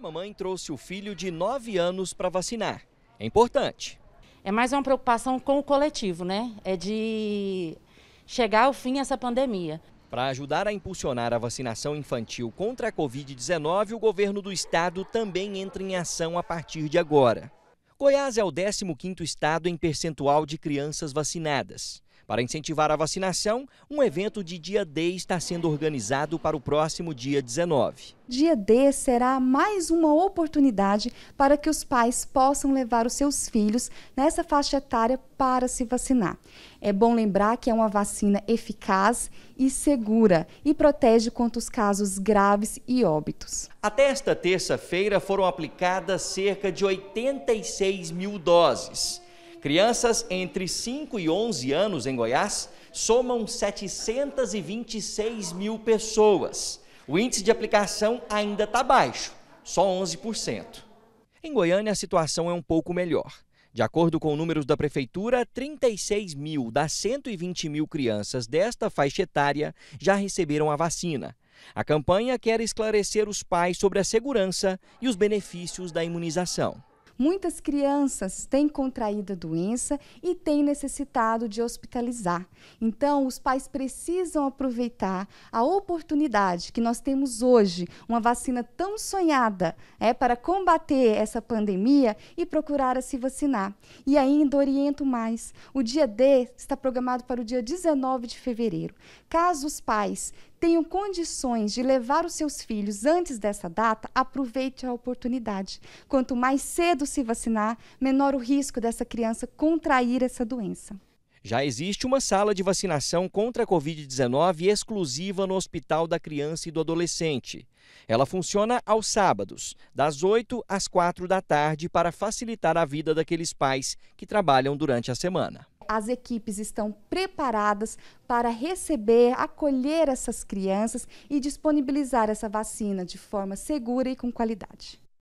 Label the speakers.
Speaker 1: mamãe trouxe o filho de 9 anos para vacinar. É importante. É mais uma
Speaker 2: preocupação com o coletivo, né? É de chegar ao fim essa pandemia.
Speaker 1: Para ajudar a impulsionar a vacinação infantil contra a Covid-19, o governo do estado também entra em ação a partir de agora. Goiás é o 15º estado em percentual de crianças vacinadas. Para incentivar a vacinação, um evento de Dia D está sendo organizado para o próximo dia 19.
Speaker 2: Dia D será mais uma oportunidade para que os pais possam levar os seus filhos nessa faixa etária para se vacinar. É bom lembrar que é uma vacina eficaz e segura e protege contra os casos graves e óbitos.
Speaker 1: Até esta terça-feira foram aplicadas cerca de 86 mil doses. Crianças entre 5 e 11 anos em Goiás somam 726 mil pessoas. O índice de aplicação ainda está baixo, só 11%. Em Goiânia, a situação é um pouco melhor. De acordo com números da Prefeitura, 36 mil das 120 mil crianças desta faixa etária já receberam a vacina. A campanha quer esclarecer os pais sobre a segurança e os benefícios da imunização.
Speaker 2: Muitas crianças têm contraído a doença e têm necessitado de hospitalizar. Então, os pais precisam aproveitar a oportunidade que nós temos hoje, uma vacina tão sonhada, é para combater essa pandemia e procurar a se vacinar. E ainda oriento mais. O dia D está programado para o dia 19 de fevereiro. Caso os pais tenham condições de levar os seus filhos antes dessa data, aproveite a oportunidade. Quanto mais cedo se vacinar, menor o risco dessa criança contrair essa doença.
Speaker 1: Já existe uma sala de vacinação contra a Covid-19 exclusiva no Hospital da Criança e do Adolescente. Ela funciona aos sábados, das 8 às 4 da tarde, para facilitar a vida daqueles pais que trabalham durante a semana
Speaker 2: as equipes estão preparadas para receber, acolher essas crianças e disponibilizar essa vacina de forma segura e com qualidade.